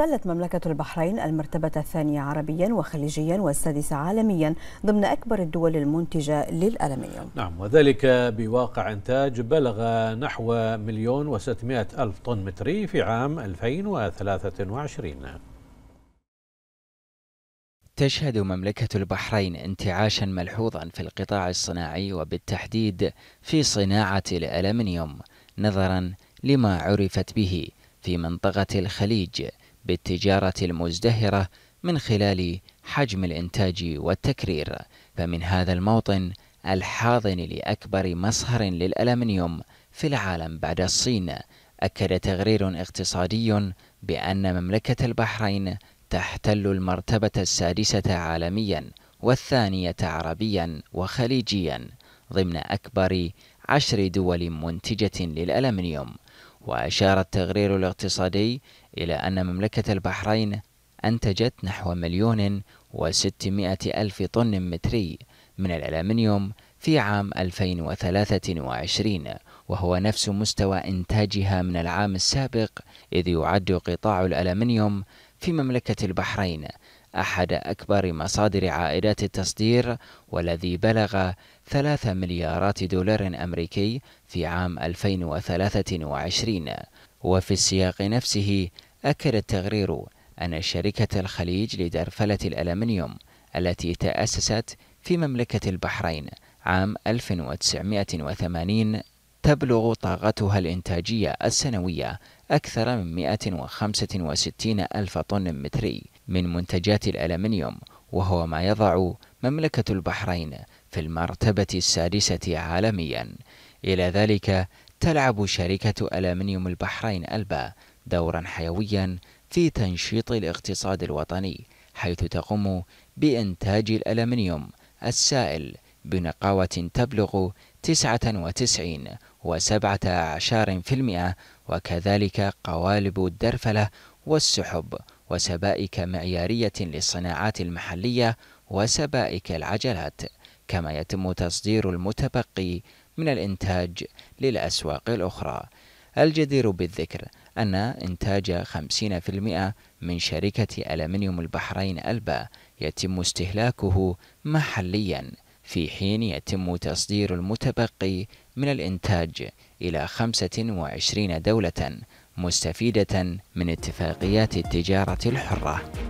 احتلت مملكة البحرين المرتبة الثانية عربيا وخليجيا والسادسة عالميا ضمن أكبر الدول المنتجة للألمنيوم نعم وذلك بواقع إنتاج بلغ نحو مليون وستمائة ألف طن متري في عام 2023 تشهد مملكة البحرين انتعاشا ملحوظا في القطاع الصناعي وبالتحديد في صناعة الألمنيوم نظرا لما عرفت به في منطقة الخليج بالتجارة المزدهرة من خلال حجم الإنتاج والتكرير، فمن هذا الموطن الحاضن لأكبر مصهر للألمنيوم في العالم بعد الصين، أكد تغرير اقتصادي بأن مملكة البحرين تحتل المرتبة السادسة عالميًا والثانية عربيًا وخليجيًا ضمن أكبر عشر دول منتجة للألمنيوم وأشار التقرير الاقتصادي إلى أن مملكة البحرين أنتجت نحو مليون وستمائة ألف طن متري من الألمنيوم في عام 2023 وهو نفس مستوى إنتاجها من العام السابق إذ يعد قطاع الألمنيوم في مملكة البحرين أحد أكبر مصادر عائدات التصدير والذي بلغ 3 مليارات دولار أمريكي في عام 2023 وفي السياق نفسه أكد التقرير أن شركة الخليج لدرفلة الألمنيوم التي تأسست في مملكة البحرين عام 1980 تبلغ طاقتها الإنتاجية السنوية أكثر من 165 ألف طن متري من منتجات الألمنيوم وهو ما يضع مملكة البحرين في المرتبة السادسة عالميا إلى ذلك تلعب شركة ألمنيوم البحرين ألبا دورا حيويا في تنشيط الاقتصاد الوطني حيث تقوم بإنتاج الألمنيوم السائل بنقاوة تبلغ 99.7% وكذلك قوالب الدرفلة والسحب وسبائك معيارية للصناعات المحلية وسبائك العجلات كما يتم تصدير المتبقي من الإنتاج للأسواق الأخرى الجدير بالذكر أن إنتاج 50% من شركة ألمنيوم البحرين ألبا يتم استهلاكه محليا في حين يتم تصدير المتبقي من الإنتاج إلى 25 دولة مستفيدة من اتفاقيات التجارة الحرة